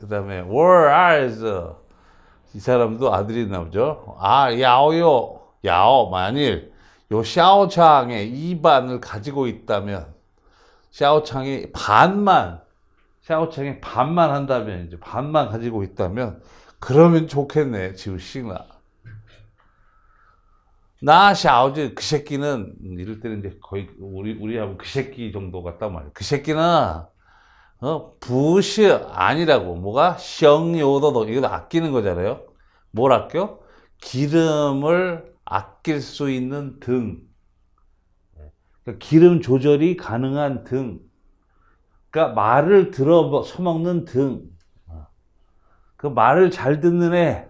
그 다음에 where are the 이 사람도 아들이 나오죠. 아, 야오요. 야오. 만일 요 샤오창의 이반을 가지고 있다면 샤오창의 반만 샤오창의 반만 한다면 이제 반만 가지고 있다면 그러면 좋겠네. 지우싱라. 나 샤오즈 그 새끼는 음, 이럴 때는 이제 거의 우리 우리하고 그 새끼 정도 같단 말이야. 그 새끼는 어? 부시 아니라고 뭐가 ཞ영요도도 이거 아끼는 거잖아요 뭘 아껴? 기름을 아낄 수 있는 등 그러니까 기름 조절이 가능한 등 그러니까 말을 들어 서먹는 등그 말을 잘 듣는 애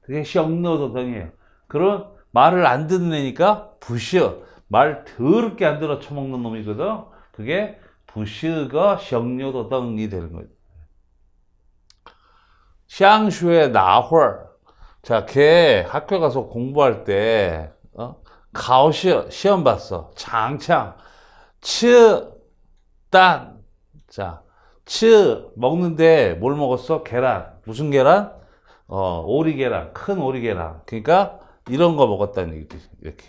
그게 ཞ영요도 등이에요 그런 말을 안 듣는 애니까 부시말 더럽게 안 들어 처먹는 놈이거든 그게 부시가 성流도덩이 되는 거예요. 샹슈의 나홀. 자, 걔 학교 가서 공부할 때, 어? 가오시 시험 봤어. 장창. 츠, 딴. 자, 츠, 먹는데 뭘 먹었어? 계란. 무슨 계란? 어, 오리 계란. 큰 오리 계란. 그러니까 이런 거 먹었다는 얘기지. 이렇게.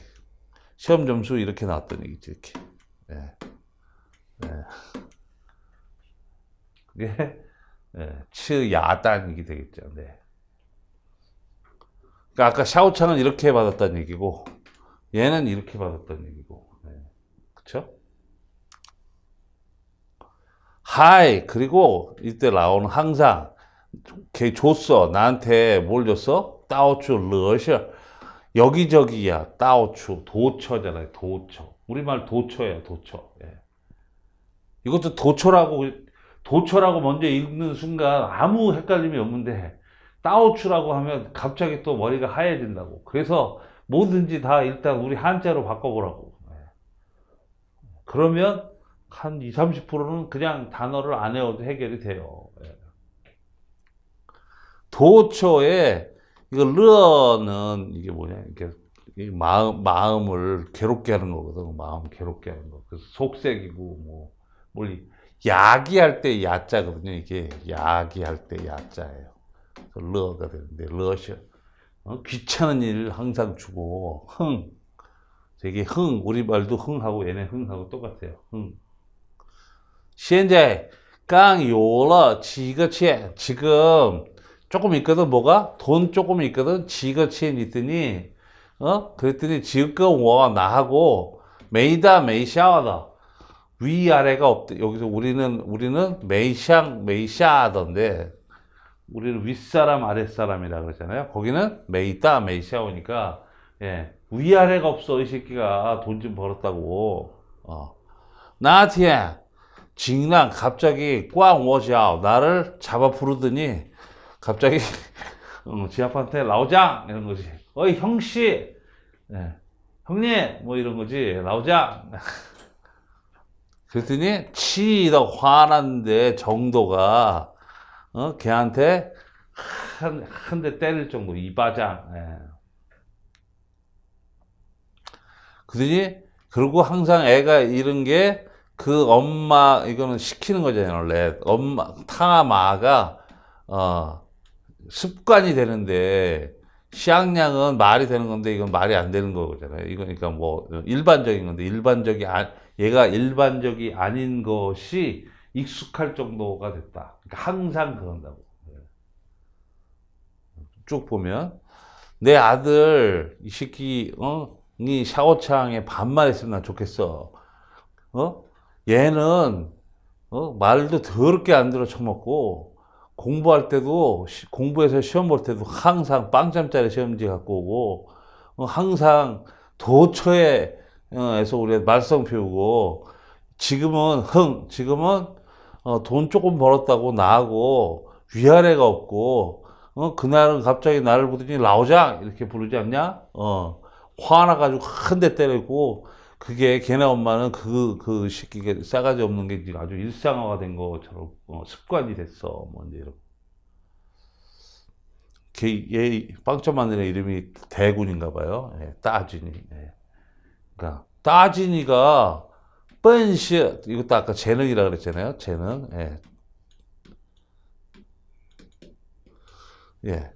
시험 점수 이렇게 나왔던 얘기지. 이렇게. 네. 예. 그게 예, 네, 야단이 되겠죠. 네. 그러니까 아까 샤오창은 이렇게 받았다는 얘기고 얘는 이렇게 받았다는 얘기고 네. 그쵸? 하이 그리고 이때 라오는 항상 걔 줬어 나한테 뭘 줬어? 따오추 러셔 여기저기야 따오추 도처잖아요 도처 우리말 도처예 도처 예. 이것도 도초라고 도초라고 먼저 읽는 순간 아무 헷갈림이 없는데 따오추라고 하면 갑자기 또 머리가 하얘진다고. 그래서 뭐든지 다 일단 우리 한자로 바꿔보라고. 네. 그러면 한 20, 30%는 그냥 단어를 안 외워도 해결이 돼요. 네. 도초에 이거 르는 이게 뭐냐 이렇게 마음 마음을 괴롭게 하는 거거든. 마음 괴롭게 하는 거. 그래서 속색이고 뭐뭘 야기할 때 야자거든요. 이게 야기할 때 야자예요. 러가 되는데 러시 어? 귀찮은 일 항상 주고 흥 되게 흥 우리말도 흥하고 얘네 흥하고 똑같아요. 흥. 现在刚有了 지그치 지금 조금 있거든 뭐가 돈 조금 있거든 지그치 있더니 어 그랬더니 지금 와 나하고 메이다 메이샤와다 위아래가 없대. 여기서 우리는 우리는 메이샹 메이샤던데 우리는 윗사람 아랫사람이라 그러잖아요. 거기는 메이따 메이샤오니까 예. 위아래가 없어 이 새끼가 아, 돈좀 벌었다고. 어. 나한테 징랑 갑자기 꽝 워지아오 나를 잡아 부르더니 갑자기 음, 지아빠한테 라오장 이런 거지. 어이 형씨, 예. 형님 뭐 이런 거지. 라오장. 그랬더니 치다 화난데 정도가 어? 걔한테 한한 대 때릴 정도로 이바장. 예. 그러니 그리고 항상 애가 이런 게 그 엄마 이거는 시키는 거잖아요 원래 엄마 탕아마가 어, 습관이 되는데 시향량은 말이 되는 건데 이건 말이 안 되는 거잖아요. 이거니까 뭐 일반적인 건데 일반적이 아, 얘가 일반적이 아닌 것이 익숙할 정도가 됐다. 그러니까 항상 그런다고. 예. 쭉 보면 내 아들 이 새끼 어? 이 샤오창에 반말 했으면 좋겠어. 어? 얘는 어? 말도 더럽게 안 들어 처먹고 공부할 때도 공부해서 시험 볼 때도 항상 빵점짜리 시험지 갖고 오고 어, 항상 도처에 에서 어, 우리가 말썽 피우고 지금은 흥 지금은 어, 돈 조금 벌었다고 나하고 위아래가 없고 어, 그날은 갑자기 나를 보더니 라오장 이렇게 부르지 않냐 어, 화나가지고 큰대 때리고 그게 걔네 엄마는 그, 그 시끼게 싸가지 없는 게 아주 일상화가 된 것처럼 어, 습관이 됐어. 뭐 이제 이렇게. 걔, 얘, 빵점 만드는 이름이 대군인가 봐요. 예, 따진이. 예. 그러니까, 따진이가, 뻔시, 이것도 아까 재능이라 그랬잖아요. 재능. 예. 예.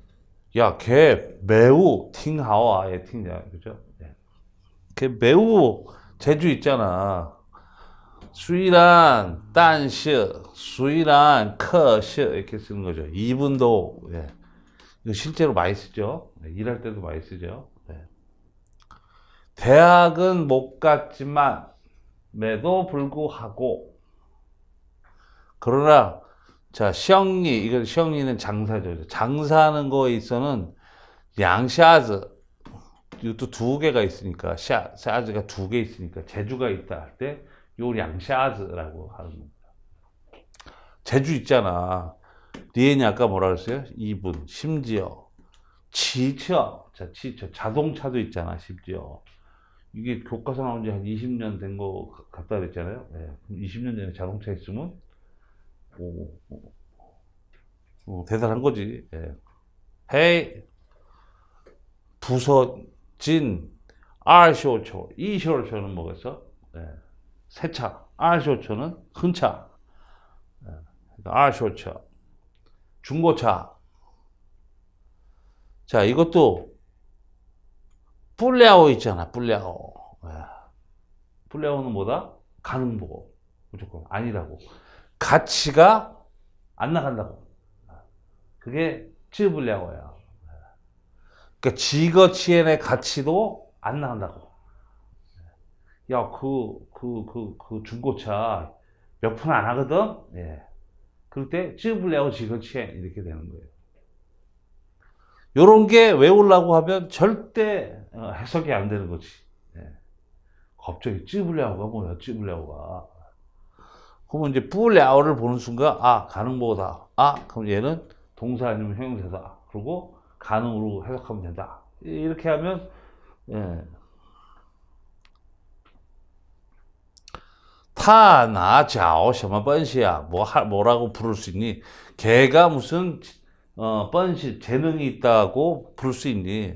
야, 걔 매우 팅하와의 팅자. 그죠? 예. 매우 재주 있잖아. 수이란 딴시, 수이란 커시 이렇게 쓰는 거죠. 이분도 예. 이거 실제로 많이 쓰죠. 예, 일할 때도 많이 쓰죠. 예. 대학은 못 갔지만 매도 불구하고 그러나 자 시영리 이건 시영리는 장사죠. 장사하는 거에 있어서는 양샤즈 이것도 두 개가 있으니까 샤, 즈가두 개 있으니까 제주가 있다 할때 요양 샤즈라고 하는 겁니다. 제주 있잖아. 니엔이 아까 뭐라 그랬어요? 이분 심지어 지처 자 지처 자동차도 있잖아 심지어 이게 교과서 나온 지 한 20년 된거 같다 그랬잖아요. 네. 예. 20년 전에 자동차 있으면 오, 오, 오 대단한 거지. 예. 헤이 부서 진, RCO초, ECO초는 뭐겠어? 네. 새 차, 아 c o 초는큰 차, 네. RCO차, 그러니까 중고차. 자, 이것도 뿔레아오 있잖아, 뿔레아오. 네. 뿔레아오는 뭐다? 가는보고 무조건 아니라고. 가치가 안 나간다고. 네. 그게 찌블레아오야 그러니까 지거치엔의 가치도 안 나온다고. 야, 그, 그, 그, 그 중고차 몇 푼 안 하거든? 예. 그럴 때, 찌블레오 지거치엔 이렇게 되는 거예요. 요런 게 외우려고 하면 절대 어, 해석이 안 되는 거지. 예. 갑자기 찌블레오가 뭐야, 찌블레오가. 그러면 이제 뿔레오를 보는 순간, 아, 가능보다. 아, 그럼 얘는 동사 아니면 형용사다. 아, 그리고 가능으로 해석하면 된다. 이렇게 하면 예. 타나 자오 셔마 번시야 뭐 하, 뭐라고 부를 수 있니? 걔가 무슨 어 번시 재능이 있다고 부를 수 있니?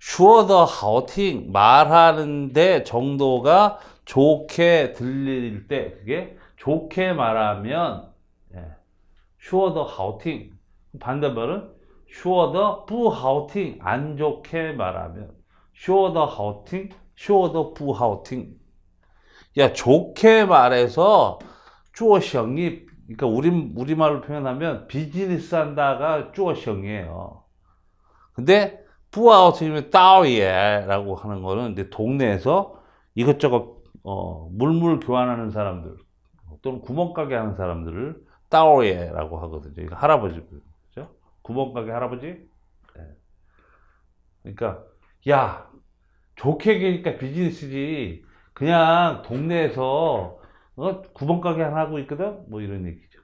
슈어더 하우팅 말하는데 정도가 좋게 들릴 때 그게 좋게 말하면 예. 슈어더 하우팅 반대말은 쇼더 부하우팅 안 좋게 말하면 쇼더 하우팅 쇼더 부하우팅 야 좋게 말해서 주어 형이 그러니까 우리 우리말로 표현하면 비즈니스 한다가 주어 형이에요 근데 부하우팅이면 따오예라고 하는 거는 이제 동네에서 이것저것 어, 물물 교환하는 사람들 또는 구멍가게 하는 사람들을 따오예라고 하거든요. 할아버지들. 구멍 가게 할아버지? 네. 그러니까 야 좋게 얘기니까 비즈니스지 그냥 동네에서 어? 9번 가게 하나 하고 있거든? 뭐 이런 얘기죠.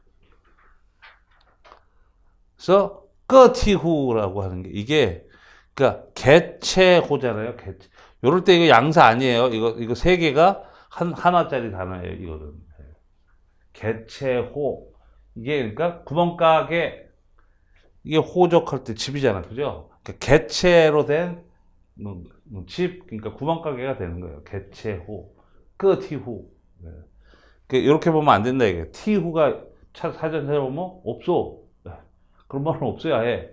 그래서 끄티후라고 하는 게 이게 그러니까 개체호잖아요. 개체. 요럴 때 이거 양사 아니에요. 이거 이거 세 개가 한 하나짜리 단어예요. 이거는 네. 개체호 이게 그러니까 구멍가게 이게 호적할 때 집이잖아, 그죠? 그러니까 개체로 된 집, 그러니까 구멍가게가 되는 거예요. 개체호, 끄티호 네. 그러니까 이렇게 보면 안 된다 이게. 티호가 사전 찾아보면 없어. 네. 그런 말은 없어야 해.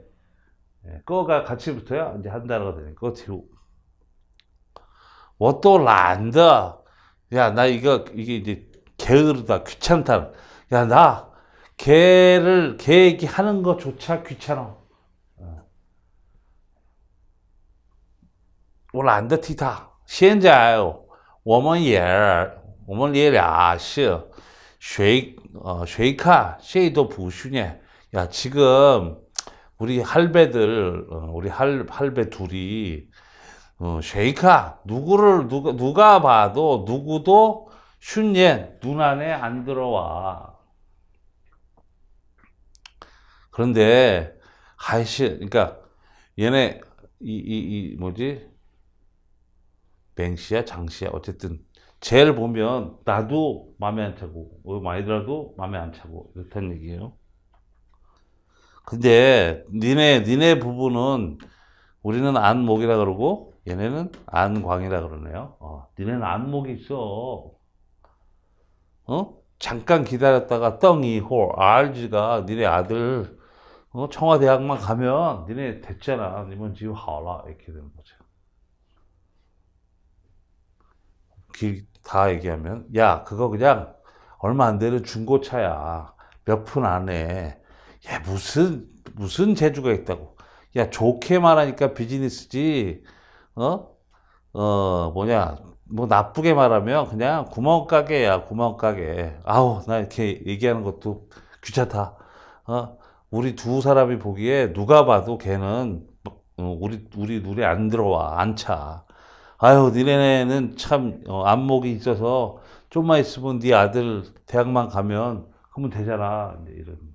네. 거가 같이 붙어야 이제 한 단어가 되는 거. 티호 워또 란다. 야, 나 이거 이게 이제 게으르다, 귀찮다. 야, 나 개를 개 얘기하는 것조차 귀찮아. 오늘 안 듣다. 现在我们也我们也俩是谁呃谁看谁都不训练 어, 야, 지금 우리 할배들 어, 우리 할 할배 둘이 어, 쉐이카 누구를 누가 누가 봐도 누구도 슌옌 눈 안에 안 들어와. 그런데 하시 그러니까 얘네 이 이 이 뭐지 뱅시야 장시야 어쨌든 제일 보면 나도 마음에 안 차고 어, 많이들어도 마음에 안 차고 이렇다는 얘기예요. 근데 니네 니네 부분은 우리는 안목이라 그러고 얘네는 안광이라 그러네요. 어, 니네는 안목이 있어. 어? 잠깐 기다렸다가 떵이 호알지가 니네 아들 어, 청와대학만 가면 니네 됐잖아. 니면 지금 하라 이렇게 되는 거죠. 다 얘기하면 야 그거 그냥 얼마 안 되는 중고차야. 몇 푼 안에 야 무슨 무슨 재주가 있다고. 야 좋게 말하니까 비즈니스지. 어? 어 뭐냐 뭐 나쁘게 말하면 그냥 구멍 가게야 구멍 가게 아우 나 이렇게 얘기하는 것도 귀찮다 어 우리 두 사람이 보기에 누가 봐도 걔는 어, 우리 우리 눈에 안 들어와 안 차. 아유 니네는 참 어, 안목이 있어서 좀만 있으면 네 아들 대학만 가면 그러면 되잖아 이런.